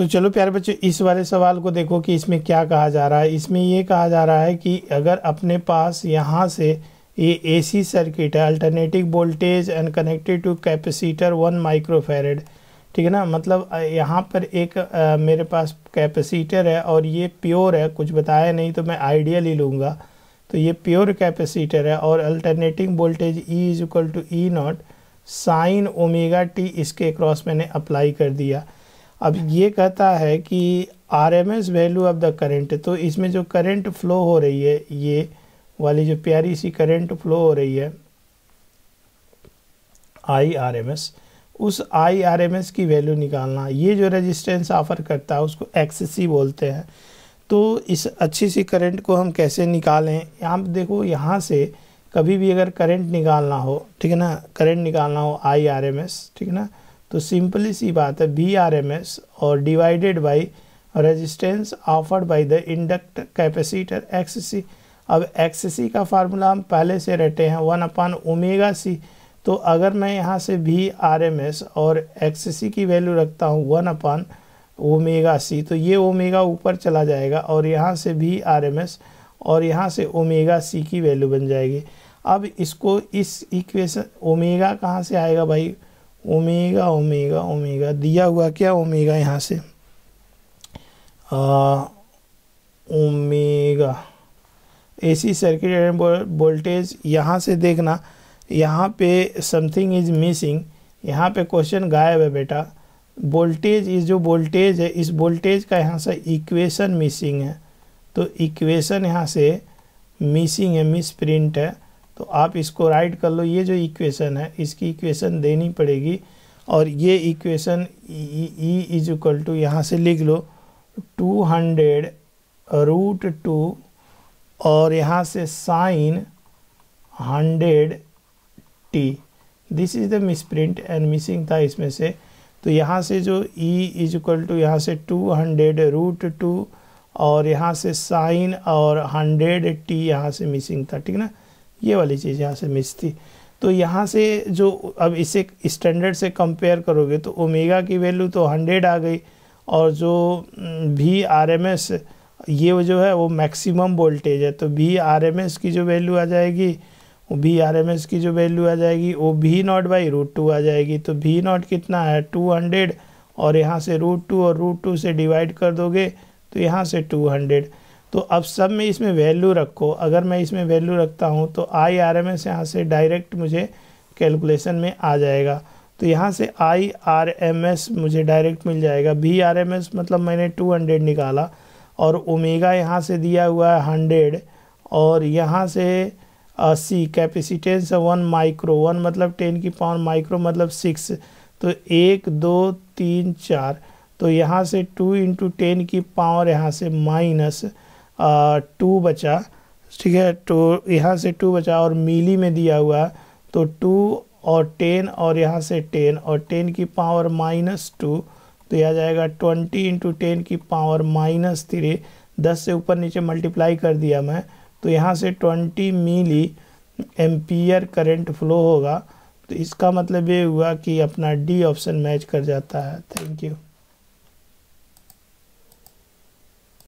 तो चलो प्यारे बच्चों इस वाले सवाल को देखो कि इसमें क्या कहा जा रहा है इसमें ये कहा जा रहा है कि अगर अपने पास यहाँ से ये एसी सर्किट है alternative voltage and connected to capacitor one microfarad ठीक है ना मतलब यहाँ पर एक आ, मेरे पास कैपेसिटर है और ये प्योर है कुछ बताया नहीं तो मैं आइडिया ले लूँगा तो ये प्योर कैपेसिटर है और alternating voltage E is equal to E naught sine omega T इसके क्रॉस मैंने अप्लाई कर दिया अब ये कहता है कि R M S value of the current तो इसमें जो करेंट फ्लो हो रही है ये वाली जो प्यारी सी करेंट फ्लो हो रही है आई आर एम एस उस आई आर एम एस की वैल्यू निकालना ये जो रेजिस्टेंस ऑफर करता है उसको एक्सेसी बोलते हैं तो इस अच्छी सी करंट को हम कैसे निकालें आप देखो यहाँ से कभी भी अगर करंट निकालना हो ठीक है ना करंट निकालना हो आई आर एम एस ठीक है ना तो सिंपली सी बात है बी आर एम एस और divided by resistance offered by the induct capacitor X C अब एक्स सी का फार्मूला हम पहले से रटे हैं वन अपान ओमेगा सी तो अगर मैं यहाँ से भी आर एम एस और एक्स सी की वैल्यू रखता हूँ वन अपान ओमेगा सी तो ये ओमेगा ऊपर चला जाएगा और यहाँ से भी आर एम एस और यहाँ से ओमेगा सी की वैल्यू बन जाएगी अब इसको इस इक्वेशन ओमेगा कहाँ से आएगा भाई ओमेगा ओमेगा ओमेगा दिया हुआ क्या ओमेगा यहाँ से ओमेगा एसी सर्किट वोल्टेज यहाँ से देखना यहाँ पे समथिंग इज़ मिसिंग यहाँ पे क्वेश्चन गायब है बेटा वोल्टेज इस जो वोल्टेज है इस वोल्टेज का यहाँ से इक्वेशन मिसिंग है तो इक्वेशन यहाँ से मिसिंग है मिस प्रिंट है तो आप इसको राइट कर लो ये जो इक्वेशन है इसकी इक्वेशन देनी पड़ेगी और ये equation E is equal to यहाँ से लिख लो टू हंड्रेड रूट टू और यहाँ से sine hundred T this is the misprint and missing था इसमें से तो यहाँ से जो ई इज इक्वल टू यहाँ से टू हंड्रेड रूट टू और यहाँ से साइन और हंड्रेड टी यहाँ से मिसिंग था ठीक ना ये वाली चीज़ यहाँ से मिस थी तो यहाँ से जो अब इसे स्टैंडर्ड से कंपेयर करोगे तो ओमेगा की वैल्यू तो हंड्रेड आ गई और जो भी आर एम एस ये जो है वो मैक्सिमम वोल्टेज है तो भी आर एम एस की जो वैल्यू आ जाएगी वो भी आर एम एस की जो वैल्यू आ जाएगी वो भी नॉट बाई रूट टू आ जाएगी तो भी नॉट कितना है टू हंड्रेड और यहाँ से रूट टू और रूट टू से डिवाइड कर दोगे तो यहाँ से टू हंड्रेड तो अब सब में इसमें वैल्यू रखो अगर मैं इसमें वैल्यू रखता हूँ तो आई आर एम एस यहाँ से डायरेक्ट मुझे कैलकुलेशन में आ जाएगा तो यहाँ से आई आर एम एस मुझे डायरेक्ट मिल जाएगा बी आर एम एस मतलब मैंने टू हंड्रेड निकाला और ओमेगा यहाँ से दिया हुआ है हंड्रेड और यहाँ से C capacitance one micro one मतलब टेन की पावर माइक्रो मतलब सिक्स तो एक दो तीन चार तो यहाँ से टू इंटू टेन की पावर यहाँ से माइनस टू बचा ठीक है तो यहाँ से टू बचा और मिली में दिया हुआ तो टू और टेन और यहाँ से टेन और टेन की पावर माइनस टू तो यह आ जाएगा ट्वेंटी इंटू टेन की पावर माइनस थ्री दस से ऊपर नीचे मल्टीप्लाई कर दिया मैं तो यहाँ से twenty milliampere current flow होगा तो इसका मतलब ये हुआ कि अपना डी ऑप्शन मैच कर जाता है थैंक यू